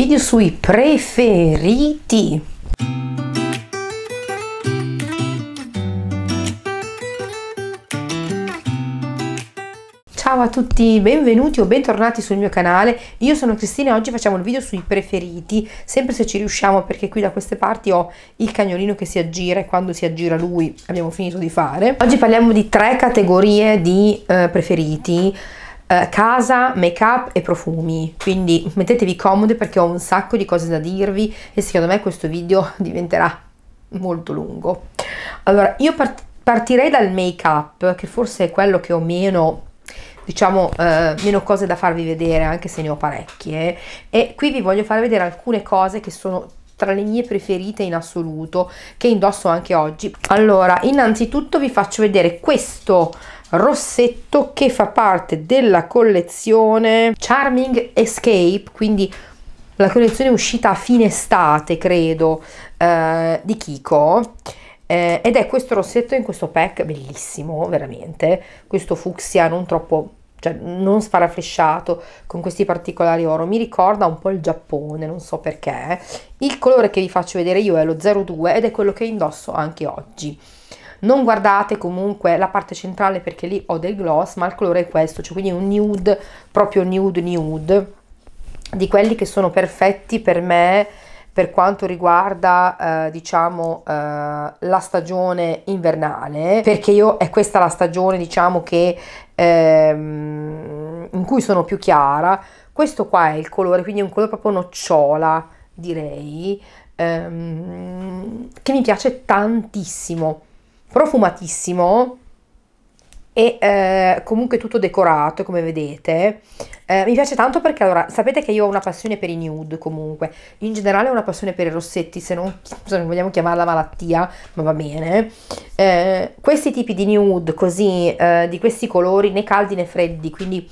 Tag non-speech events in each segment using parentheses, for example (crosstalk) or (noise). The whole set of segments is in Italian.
video sui preferiti. Ciao a tutti, benvenuti o bentornati sul mio canale, io sono Cristina e oggi facciamo il video sui preferiti, sempre se ci riusciamo perché qui da queste parti ho il cagnolino che si aggira e quando si aggira lui abbiamo finito di fare. Oggi parliamo di tre categorie di eh, preferiti, eh, casa, make up e profumi. Quindi mettetevi comode perché ho un sacco di cose da dirvi e secondo me questo video (laughs) diventerà molto lungo. Allora, io part partirei dal make up, che forse è quello che ho meno diciamo eh, meno cose da farvi vedere anche se ne ho parecchie e qui vi voglio far vedere alcune cose che sono tra le mie preferite in assoluto che indosso anche oggi allora innanzitutto vi faccio vedere questo rossetto che fa parte della collezione Charming Escape, quindi la collezione uscita a fine estate, credo, eh, di Kiko. Eh, ed è questo rossetto in questo pack bellissimo, veramente. Questo fucsia non troppo, cioè non sparaflesciato, con questi particolari oro. Mi ricorda un po' il Giappone, non so perché. Il colore che vi faccio vedere io è lo 02 ed è quello che indosso anche oggi non guardate comunque la parte centrale perché lì ho del gloss ma il colore è questo cioè quindi un nude proprio nude nude di quelli che sono perfetti per me per quanto riguarda eh, diciamo eh, la stagione invernale perché io è questa la stagione diciamo che ehm, in cui sono più chiara questo qua è il colore quindi è un colore proprio nocciola direi ehm, che mi piace tantissimo profumatissimo e eh, comunque tutto decorato come vedete eh, mi piace tanto perché allora sapete che io ho una passione per i nude comunque in generale ho una passione per i rossetti se non, se non vogliamo chiamarla malattia ma va bene eh, questi tipi di nude così eh, di questi colori né caldi né freddi quindi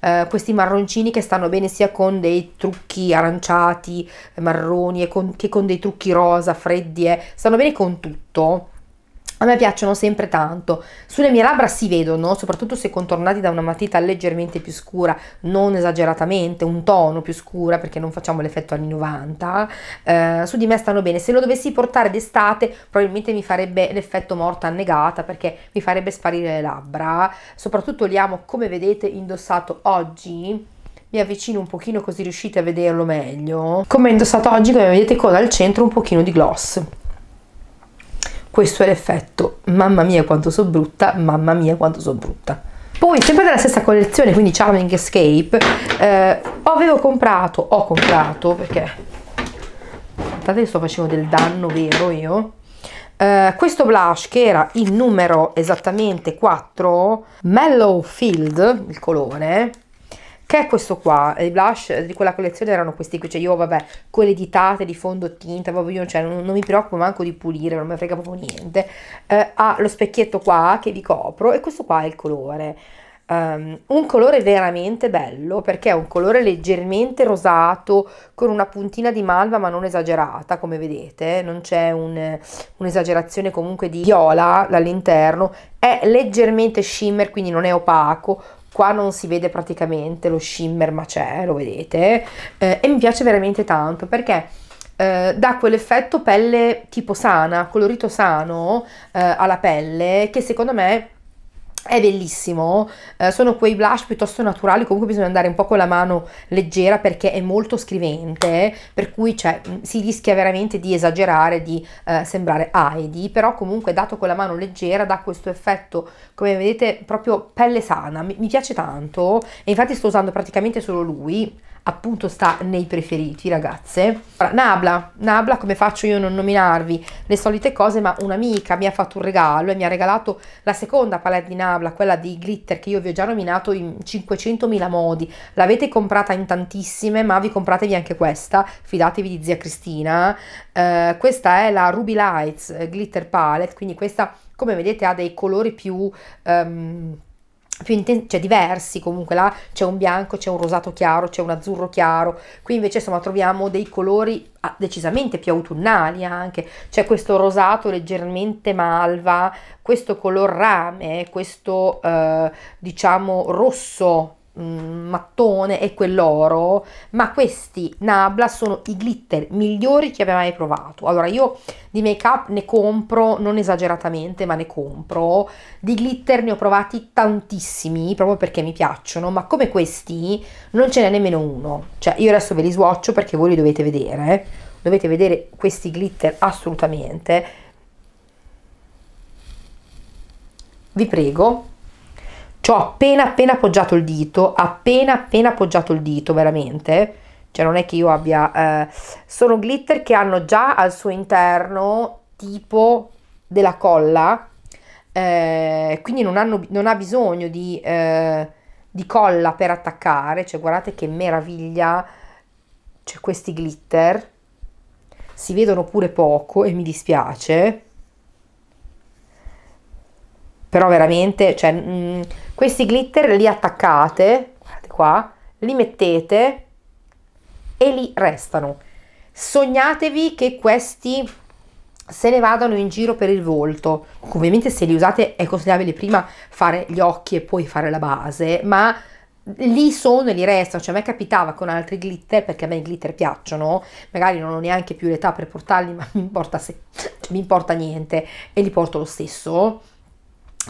eh, questi marroncini che stanno bene sia con dei trucchi aranciati marroni con, che con dei trucchi rosa freddi eh, stanno bene con tutto a me piacciono sempre tanto, sulle mie labbra si vedono, soprattutto se contornati da una matita leggermente più scura, non esageratamente, un tono più scura perché non facciamo l'effetto anni 90, eh, su di me stanno bene, se lo dovessi portare d'estate probabilmente mi farebbe l'effetto morta annegata perché mi farebbe sparire le labbra, soprattutto li amo come vedete indossato oggi, mi avvicino un pochino così riuscite a vederlo meglio, come indossato oggi come vedete con al centro un pochino di gloss. Questo è l'effetto. Mamma mia quanto so brutta, mamma mia quanto so brutta. Poi, sempre della stessa collezione, quindi Charming Escape, eh, avevo comprato, ho comprato, perché guardate che sto facendo del danno vero io, eh, questo blush che era il numero esattamente 4, Mellow Field, il colore, che è questo qua, eh, i blush di quella collezione erano questi qui, cioè io vabbè, con le ditate di fondotinta, proprio io cioè, non, non, mi preoccupo manco di pulire, non mi frega proprio niente, eh, ha lo specchietto qua che vi copro e questo qua è il colore, um, un colore veramente bello perché è un colore leggermente rosato con una puntina di malva ma non esagerata come vedete, non c'è un'esagerazione un comunque di viola dall'interno, è leggermente shimmer quindi non è opaco, qua non si vede praticamente lo shimmer ma c'è, lo vedete eh, e mi piace veramente tanto perché eh, dà quell'effetto pelle tipo sana, colorito sano eh, alla pelle che secondo me è bellissimo, eh, sono quei blush piuttosto naturali, comunque bisogna andare un po' con la mano leggera perché è molto scrivente, per cui cioè, mm, si rischia veramente di esagerare, di eh, sembrare Heidi, però comunque dato con la mano leggera dà questo effetto, come vedete, proprio pelle sana, mi, mi piace tanto e infatti sto usando praticamente solo lui, appunto sta nei preferiti ragazze allora, Nabla, Nabla come faccio io a non nominarvi le solite cose ma un'amica mi ha fatto un regalo e mi ha regalato la seconda palette di Nabla quella di glitter che io vi ho già nominato in 500.000 modi l'avete comprata in tantissime ma vi compratevi anche questa fidatevi di zia Cristina eh, questa è la Ruby Lights eh, glitter palette quindi questa come vedete ha dei colori più um, più inten- cioè diversi comunque là c'è un bianco, c'è un rosato chiaro, c'è un azzurro chiaro, qui invece insomma troviamo dei colori ah, decisamente più autunnali anche, c'è questo rosato leggermente malva, questo color rame, questo eh, diciamo rosso Mm, mattone e quell'oro, ma questi Nabla sono i glitter migliori che abbia mai provato. Allora, io di make up ne compro, non esageratamente, ma ne compro. Di glitter ne ho provati tantissimi, proprio perché mi piacciono, ma come questi non ce n'è nemmeno uno. Cioè, io adesso ve li swatcho perché voi li dovete vedere. Eh. Dovete vedere questi glitter assolutamente. Vi prego, ci ho appena appena appoggiato il dito, appena appena appoggiato il dito, veramente. Cioè non è che io abbia... Eh, sono glitter che hanno già al suo interno tipo della colla, eh, quindi non, hanno, non, ha bisogno di, eh, di, colla per attaccare, cioè guardate che meraviglia, cioè questi glitter, si vedono pure poco e mi dispiace, però veramente, cioè, mh, mm, questi glitter li attaccate, guardate qua, li mettete e li restano. Sognatevi che questi se ne vadano in giro per il volto. Ovviamente se li usate è consigliabile prima fare gli occhi e poi fare la base, ma lì sono e li restano, cioè a me capitava con altri glitter, perché a me i glitter piacciono, magari non ho neanche più l'età per portarli, (laughs) ma mi importa, se, cioè, mi importa niente e li porto lo stesso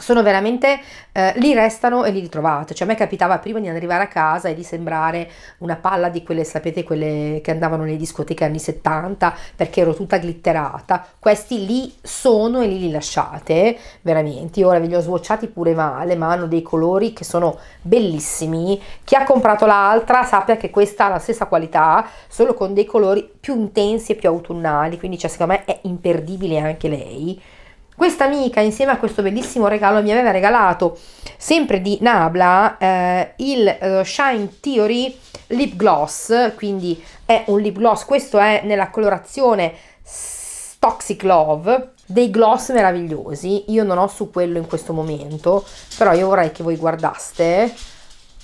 sono veramente eh, lì restano e li ritrovate cioè a me capitava prima di arrivare a casa e di sembrare una palla di quelle sapete quelle che andavano nelle discoteche anni 70 perché ero tutta glitterata questi lì sono e lì li lasciate veramente io ora ve li ho swatchati pure male ma hanno dei colori che sono bellissimi chi ha comprato l'altra sappia che questa ha la stessa qualità solo con dei colori più intensi e più autunnali quindi cioè secondo me è imperdibile anche lei questa amica insieme a questo bellissimo regalo mi aveva regalato sempre di Nabla eh, il eh, Shine Theory Lip Gloss, quindi è un lip gloss, questo è nella colorazione Toxic Love, dei gloss meravigliosi, io non ho su quello in questo momento, però io vorrei che voi guardaste,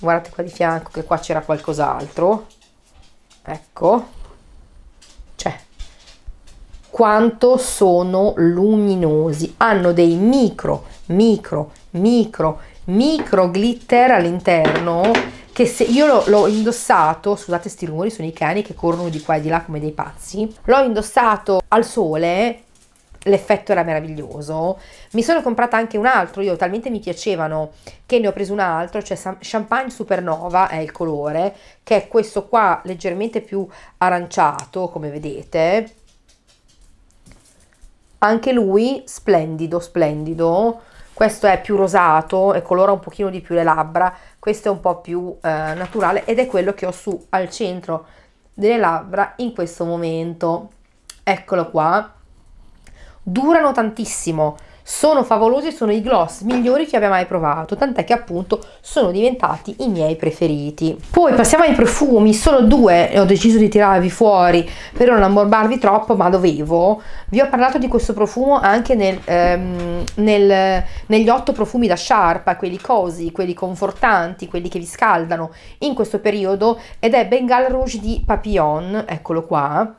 guardate qua di fianco che qua c'era qualcos'altro, ecco, quanto sono luminosi. Hanno dei micro, micro, micro, micro glitter all'interno che se io l'ho indossato, scusate sti rumori, sono i cani che corrono di qua e di là come dei pazzi, l'ho indossato al sole, l'effetto era meraviglioso, mi sono comprata anche un altro, io talmente mi piacevano che ne ho preso un altro, cioè Champagne Supernova è il colore, che è questo qua leggermente più aranciato come vedete, anche lui splendido, splendido. Questo è più rosato e colora un pochino di più le labbra, questo è un po' più eh, naturale ed è quello che ho su al centro delle labbra in questo momento. Eccolo qua. Durano tantissimo, sono favolosi, sono i gloss migliori che abbia mai provato, tant'è che appunto sono diventati i miei preferiti. Poi passiamo ai profumi, sono due e ho deciso di tirarvi fuori per non ammorbarvi troppo, ma dovevo. Vi ho parlato di questo profumo anche nel, ehm, nel, negli otto profumi da sciarpa, quelli cosi, quelli confortanti, quelli che vi scaldano in questo periodo ed è Bengal Rouge di Papillon, eccolo qua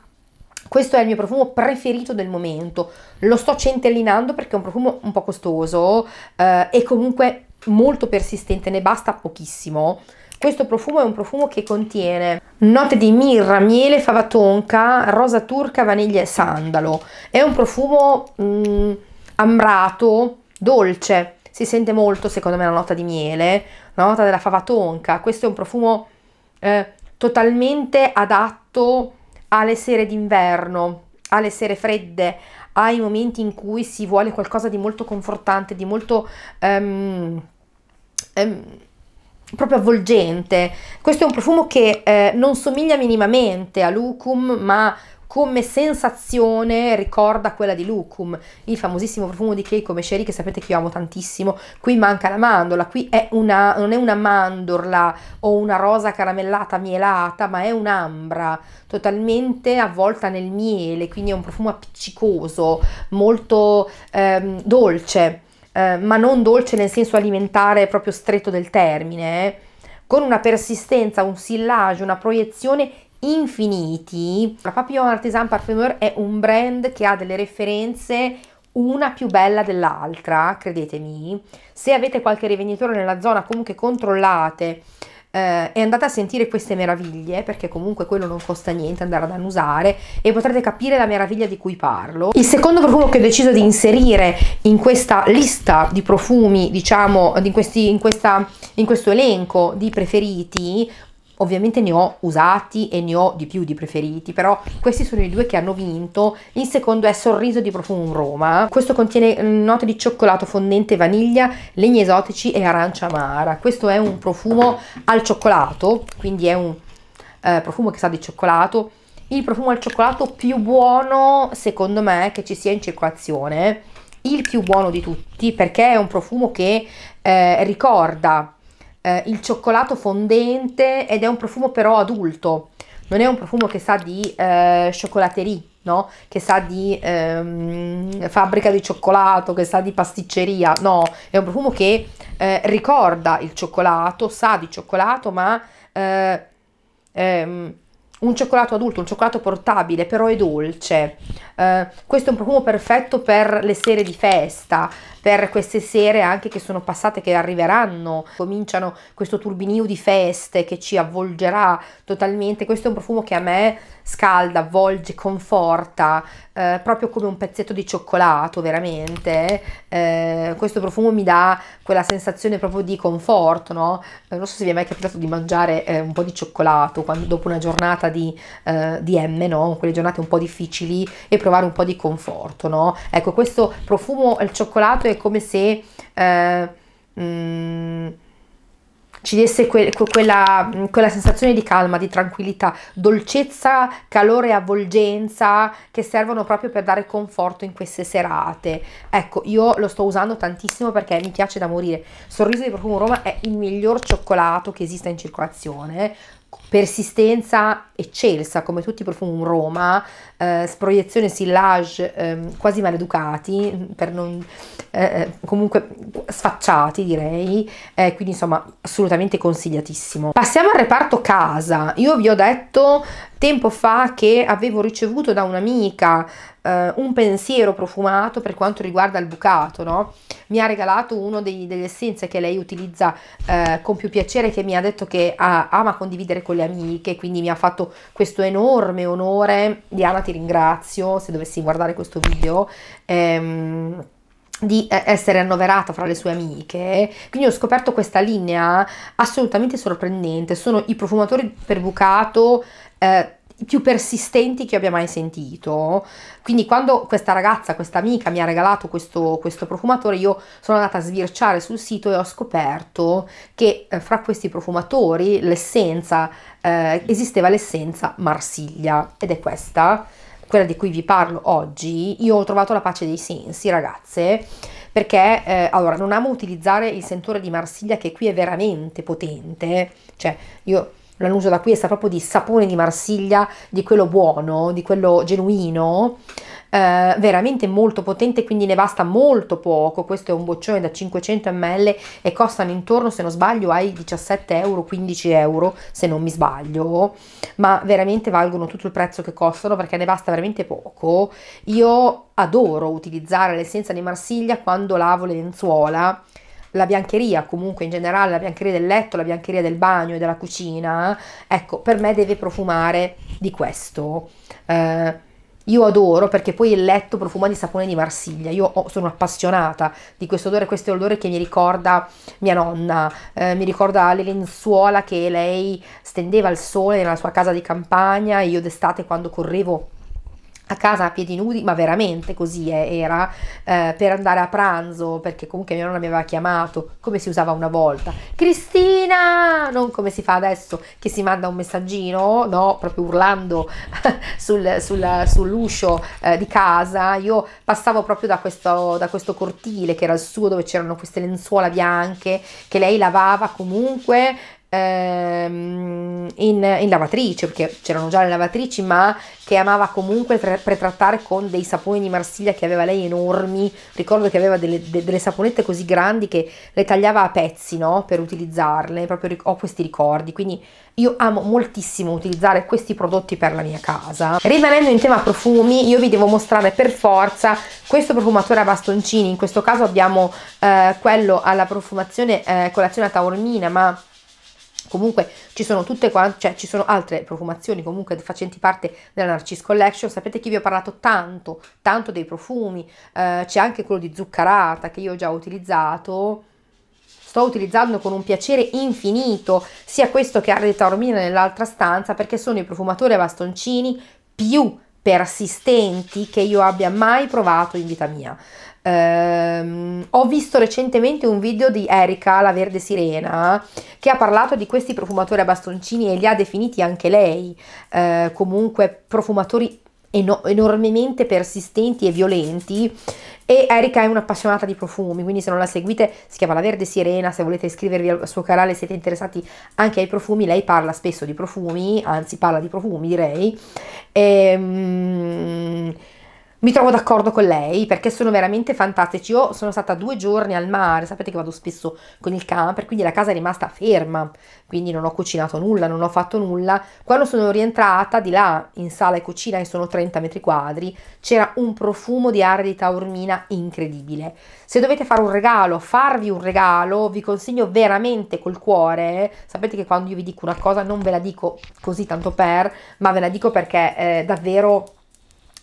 questo è il mio profumo preferito del momento, lo sto centellinando perché è un profumo un po' costoso eh, e comunque molto persistente, ne basta pochissimo. Questo profumo è un profumo che contiene note di mirra, miele, fava tonca, rosa turca, vaniglia e sandalo. È un profumo mm, ambrato, dolce, si sente molto secondo me la nota di miele, la nota della fava tonca. Questo è un profumo eh, totalmente adatto alle sere d'inverno, alle sere fredde, ai momenti in cui si vuole qualcosa di molto confortante, di molto um, um, proprio avvolgente. Questo è un profumo che eh, non somiglia minimamente a Lucum, ma come sensazione ricorda quella di Lucum, il famosissimo profumo di Keiko Mesheri che sapete che io amo tantissimo. Qui manca la mandorla, qui è una, non è una mandorla o una rosa caramellata mielata, ma è un'ambra totalmente avvolta nel miele, quindi è un profumo appiccicoso, molto ehm, dolce, eh, ma non dolce nel senso alimentare proprio stretto del termine, eh. con una persistenza, un sillage, una proiezione infiniti. La Papillon Artisan Parfumeur è un brand che ha delle referenze una più bella dell'altra, credetemi. Se avete qualche rivenditore nella zona, comunque controllate eh, e andate a sentire queste meraviglie, perché comunque quello non costa niente andare ad annusare e potrete capire la meraviglia di cui parlo. Il secondo profumo che ho deciso di inserire in questa lista di profumi, diciamo, in, questi, in, questa, in questo elenco di preferiti, Ovviamente ne ho usati e ne ho di più di preferiti, però questi sono i due che hanno vinto. Il secondo è Sorriso di Profumo Roma. Questo contiene note di cioccolato fondente, vaniglia, legni esotici e arancia amara. Questo è un profumo al cioccolato, quindi è un eh, profumo che sa di cioccolato. Il profumo al cioccolato più buono, secondo me, che ci sia in circolazione. Il più buono di tutti perché è un profumo che eh, ricorda eh, il cioccolato fondente ed è un profumo però adulto, non è un profumo che sa di eh, cioccolaterie, no? Che sa di ehm, fabbrica di cioccolato, che sa di pasticceria, no, è un profumo che eh, ricorda il cioccolato, sa di cioccolato, ma eh, ehm, un cioccolato adulto, un cioccolato portabile, però è dolce. Eh, questo è un profumo perfetto per le sere di festa, per queste sere anche che sono passate, che arriveranno, cominciano questo turbinio di feste che ci avvolgerà totalmente. Questo è un profumo che a me scalda, avvolge, conforta, eh, proprio come un pezzetto di cioccolato, veramente. Eh, questo profumo mi dà quella sensazione proprio di conforto, no? Eh, non so se vi è mai capitato di mangiare eh, un po' di cioccolato quando, dopo una giornata di, eh, di M, no? Quelle giornate un po' difficili e provare un po' di conforto, no? Ecco, questo profumo, il cioccolato è come se eh, mm, ci desse que quella, mm, quella, sensazione di calma, di tranquillità, dolcezza, calore e avvolgenza che servono proprio per dare conforto in queste serate. Ecco, io lo sto usando tantissimo perché mi piace da morire. Sorriso di Profumo Roma è il miglior cioccolato che esista in circolazione persistenza eccelsa come tutti i profumi Roma, eh, sproiezione sillage eh, quasi maleducati, per non, eh, eh comunque sfacciati direi, eh, quindi insomma assolutamente consigliatissimo. Passiamo al reparto casa, io vi ho detto tempo fa che avevo ricevuto da un'amica eh, un pensiero profumato per quanto riguarda il bucato, no? Mi ha regalato uno dei, delle essenze che lei utilizza eh, con più piacere, che mi ha detto che ah, ama condividere con le amiche, quindi mi ha fatto questo enorme onore. Diana, ti ringrazio se dovessi guardare questo video. Ehm, di eh, essere annoverata fra le sue amiche quindi ho scoperto questa linea assolutamente sorprendente sono i profumatori per bucato eh, più persistenti che abbia mai sentito. Quindi quando questa ragazza, questa amica mi ha regalato questo, questo profumatore, io sono andata a sbirciare sul sito e ho scoperto che eh, fra questi profumatori l'essenza, eh, esisteva l'essenza Marsiglia ed è questa, quella di cui vi parlo oggi. Io ho trovato la pace dei sensi, ragazze, perché eh, allora non amo utilizzare il sentore di Marsiglia che qui è veramente potente, cioè io l'annuncio da qui è stato proprio di sapone di Marsiglia, di quello buono, di quello genuino, eh, veramente molto potente, quindi ne basta molto poco, questo è un boccione da 500 ml e costano intorno, se non sbaglio, ai 17 euro, 15 euro, se non mi sbaglio, ma veramente valgono tutto il prezzo che costano perché ne basta veramente poco. Io adoro utilizzare l'essenza di Marsiglia quando lavo le lenzuola, la biancheria, comunque in generale la biancheria del letto, la biancheria del bagno e della cucina, ecco, per me deve profumare di questo. Eh, io adoro perché poi il letto profuma di sapone di Marsiglia, io ho, sono appassionata di questo odore, questo è l'odore che mi ricorda mia nonna, eh, mi ricorda le lenzuola che lei stendeva al sole nella sua casa di campagna, io d'estate quando correvo a casa a piedi nudi, ma veramente così è, eh, era, eh, per andare a pranzo, perché comunque mia nonna mi aveva chiamato, come si usava una volta, Cristina, non come si fa adesso che si manda un messaggino, no, proprio urlando (laughs) sul, sul, sull'uscio eh, di casa, io passavo proprio da questo, da questo cortile che era il suo, dove c'erano queste lenzuola bianche, che lei lavava comunque ehm, in, in, lavatrice, perché c'erano già le lavatrici, ma che amava comunque pretrattare con dei saponi di Marsiglia che aveva lei enormi. Ricordo che aveva delle, de, delle saponette così grandi che le tagliava a pezzi, no? Per utilizzarle, proprio ho questi ricordi, quindi io amo moltissimo utilizzare questi prodotti per la mia casa. Rimanendo in tema profumi, io vi devo mostrare per forza questo profumatore a bastoncini, in questo caso abbiamo eh, quello alla profumazione eh, colazione a taormina, ma Comunque ci sono tutte quante, cioè ci sono altre profumazioni comunque facenti parte della Narciss Collection. Sapete che vi ho parlato tanto, tanto dei profumi. Eh, c'è anche quello di zuccherata che io ho già utilizzato. Sto utilizzando con un piacere infinito sia questo che Arde Taormina nell'altra stanza perché sono i profumatori a bastoncini più persistenti che io abbia mai provato in vita mia. Um, ho visto recentemente un video di Erika, la verde sirena, che ha parlato di questi profumatori a bastoncini e li ha definiti anche lei, uh, comunque profumatori eno- enormemente persistenti e violenti. E Erika è un'appassionata di profumi, quindi se non la seguite si chiama La Verde Sirena, se volete iscrivervi al suo canale siete interessati anche ai profumi, lei parla spesso di profumi, anzi parla di profumi direi. E, um, mi trovo d'accordo con lei perché sono veramente fantastici. Io sono stata due giorni al mare, sapete che vado spesso con il camper, quindi la casa è rimasta ferma, quindi non ho cucinato nulla, non ho fatto nulla. Quando sono rientrata di là in sala e cucina, che sono 30 metri quadri, c'era un profumo di aria di taormina incredibile. Se dovete fare un regalo, farvi un regalo, vi consiglio veramente col cuore. Eh. Sapete che quando io vi dico una cosa non ve la dico così tanto per, ma ve la dico perché eh, davvero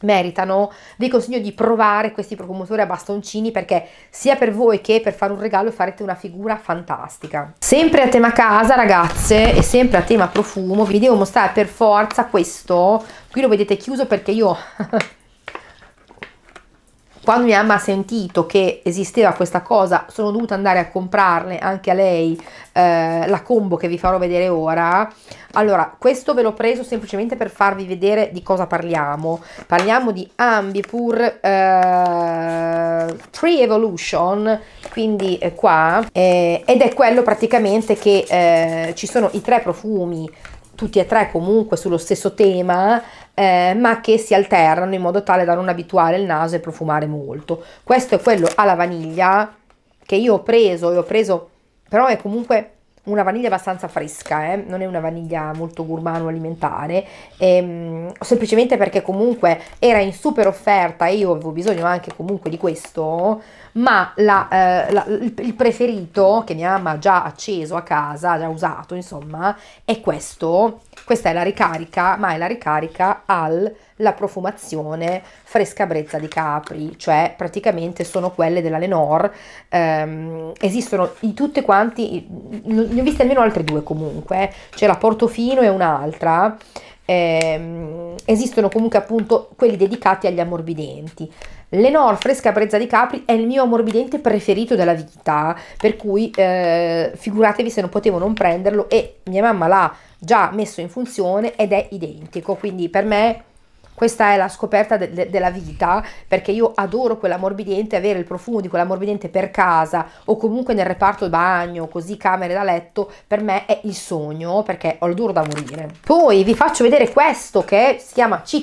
meritano, vi consiglio di provare questi profumatori a bastoncini perché sia per voi che per fare un regalo farete una figura fantastica. Sempre a tema casa ragazze e sempre a tema profumo vi devo mostrare per forza questo, qui lo vedete chiuso perché io (laughs) Quando mia mamma ha sentito che esisteva questa cosa, sono dovuta andare a comprarne anche a lei eh, la combo che vi farò vedere ora. Allora, questo ve l'ho preso semplicemente per farvi vedere di cosa parliamo. Parliamo di Ambipur eh, Free Evolution, quindi eh, qua, eh, ed è quello praticamente che eh, ci sono i tre profumi tutti e tre comunque sullo stesso tema eh, ma che si alternano in modo tale da non abituare il naso e profumare molto. Questo è quello alla vaniglia che io ho preso e ho preso, però è comunque una vaniglia abbastanza fresca, eh? non è una vaniglia molto gourmano alimentare, ehm, semplicemente perché comunque era in super offerta e io avevo bisogno anche comunque di questo, ma la, eh, la, il preferito che mia mamma ha già acceso a casa, già usato insomma, è questo, questa è la ricarica, ma è la ricarica al la profumazione fresca brezza di Capri, cioè praticamente sono quelle della Lenore, ehm, esistono di tutte quanti, ne ho viste almeno altre due comunque, eh. c'è la Portofino e un'altra, ehm, esistono comunque appunto quelli dedicati agli ammorbidenti. Lenore Fresca Brezza di Capri è il mio ammorbidente preferito della vita, per cui eh, figuratevi se non potevo non prenderlo e mia mamma l'ha già messo in funzione ed è identico, quindi per me questa è la scoperta de- de- della vita, perché io adoro quella morbidente, avere il profumo di quella morbidente per casa o comunque nel reparto bagno, così camere da letto, per me è il sogno, perché ho l'odore da morire. Poi vi faccio vedere questo che si chiama c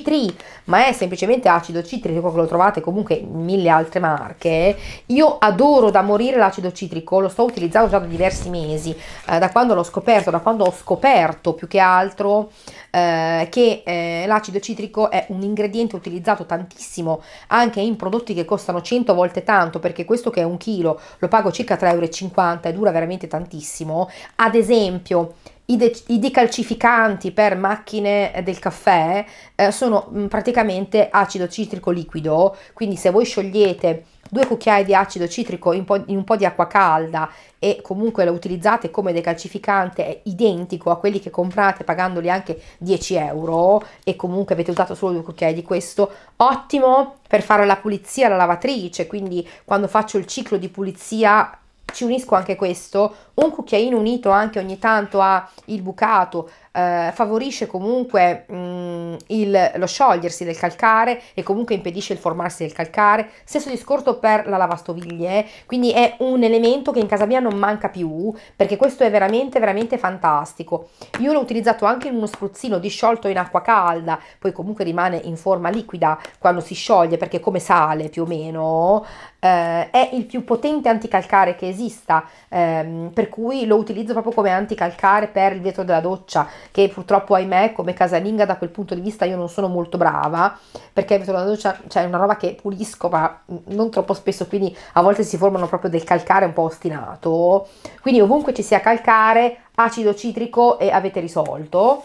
ma è semplicemente acido citrico, che lo trovate comunque in mille altre marche. Io adoro da morire l'acido citrico, lo sto utilizzando già da diversi mesi, eh, da quando l'ho scoperto, da quando ho scoperto più che altro... Eh, che eh, l'acido citrico è un ingrediente utilizzato tantissimo anche in prodotti che costano 100 volte tanto perché questo che è un chilo lo pago circa 3,50 euro e dura veramente tantissimo. Ad esempio i, de- i decalcificanti per macchine del caffè eh, sono praticamente acido citrico liquido, quindi se voi sciogliete due cucchiai di acido citrico in, po- in un po' di acqua calda e comunque lo utilizzate come decalcificante è identico a quelli che comprate pagandoli anche 10 euro e comunque avete usato solo due cucchiai di questo ottimo per fare la pulizia alla lavatrice quindi quando faccio il ciclo di pulizia ci unisco anche questo, un cucchiaino unito anche ogni tanto a il bucato eh, favorisce comunque mh, mm, il, lo sciogliersi del calcare e comunque impedisce il formarsi del calcare. Stesso discorso per la lavastoviglie, eh. quindi è un elemento che in casa mia non manca più perché questo è veramente veramente fantastico. Io l'ho utilizzato anche in uno spruzzino disciolto in acqua calda, poi comunque rimane in forma liquida quando si scioglie perché come sale più o meno eh, è il più potente anticalcare che esista, ehm, per cui lo utilizzo proprio come anticalcare per il vetro della doccia che purtroppo ahimè come casalinga da quel punto di vista io non sono molto brava perché metto cioè, cioè, è una roba che pulisco ma non troppo spesso quindi a volte si formano proprio del calcare un po' ostinato quindi ovunque ci sia calcare acido citrico e avete risolto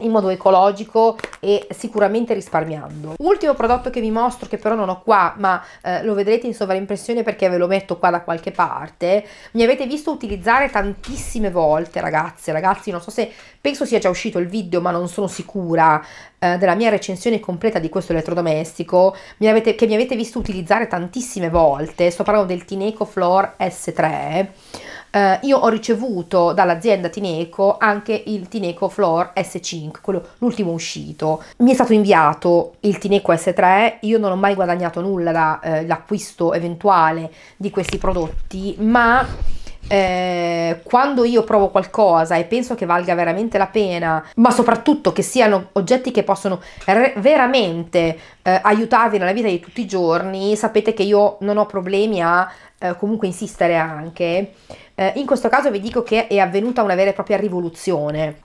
in modo ecologico e sicuramente risparmiando. Ultimo prodotto che vi mostro che però non ho qua ma eh, lo vedrete in sovraimpressione perché ve lo metto qua da qualche parte mi avete visto utilizzare tantissime volte ragazze ragazzi non so se penso sia già uscito il video ma non sono sicura eh, della mia recensione completa di questo elettrodomestico mi avete, che mi avete visto utilizzare tantissime volte sto parlando del Tineco Floor S3 eh, io ho ricevuto dall'azienda Tineco anche il Tineco Floor S5, quello, l'ultimo uscito. Mi è stato inviato il Tineco S3, io non ho mai guadagnato nulla dall'acquisto eh, eventuale di questi prodotti, ma eh, quando io provo qualcosa e penso che valga veramente la pena, ma soprattutto che siano oggetti che possono veramente eh, aiutarvi nella vita di tutti i giorni, sapete che io non ho problemi a eh, comunque insistere anche. Eh, in questo caso vi dico che è avvenuta una vera e propria rivoluzione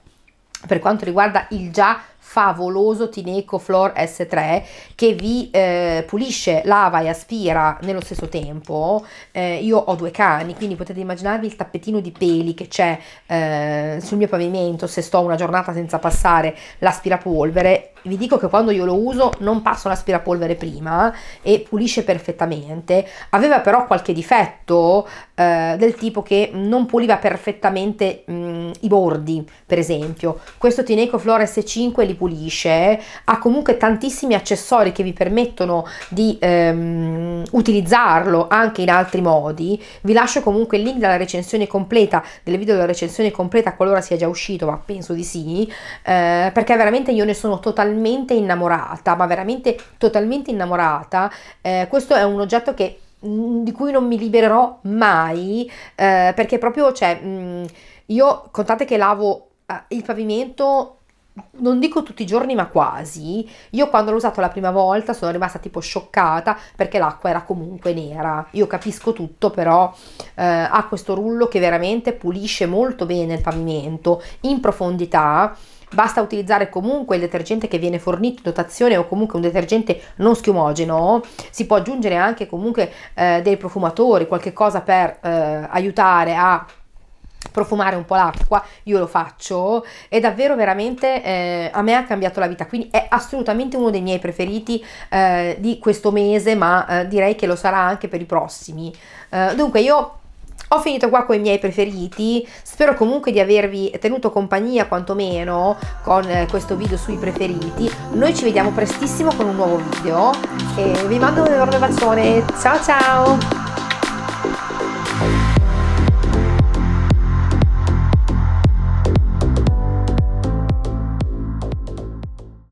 per quanto riguarda il già favoloso Tineco Flor S3 che vi eh, pulisce, lava e aspira nello stesso tempo. Eh, io ho due cani, quindi potete immaginarvi il tappetino di peli che c'è eh, sul mio pavimento se sto una giornata senza passare l'aspirapolvere. Vi dico che quando io lo uso non passo l'aspirapolvere prima e pulisce perfettamente. Aveva però qualche difetto eh, del tipo che non puliva perfettamente mh, i bordi, per esempio. Questo Tineco Flora S5 li pulisce, eh. ha comunque tantissimi accessori che vi permettono di ehm, utilizzarlo anche in altri modi. Vi lascio comunque il link della recensione completa, del video della recensione completa, qualora sia già uscito, ma penso di sì, eh, perché veramente io ne sono totalmente innamorata, ma veramente totalmente innamorata. Eh, questo è un oggetto che di cui non mi libererò mai, eh, perché proprio, cioè, mh, io contate che lavo eh, il pavimento non dico tutti i giorni, ma quasi. Io quando l'ho usato la prima volta sono rimasta tipo scioccata perché l'acqua era comunque nera. Io capisco tutto, però eh, ha questo rullo che veramente pulisce molto bene il pavimento in profondità basta utilizzare comunque il detergente che viene fornito in dotazione o comunque un detergente non schiumogeno, si può aggiungere anche comunque eh, dei profumatori, qualche cosa per eh, aiutare a profumare un po' l'acqua, io lo faccio è davvero veramente eh, a me ha cambiato la vita, quindi è assolutamente uno dei miei preferiti eh, di questo mese, ma eh, direi che lo sarà anche per i prossimi. Eh, dunque io ho finito qua con i miei preferiti, spero comunque di avervi tenuto compagnia quantomeno con eh, questo video sui preferiti. Noi ci vediamo prestissimo con un nuovo video e vi mando un enorme bacione, ciao ciao!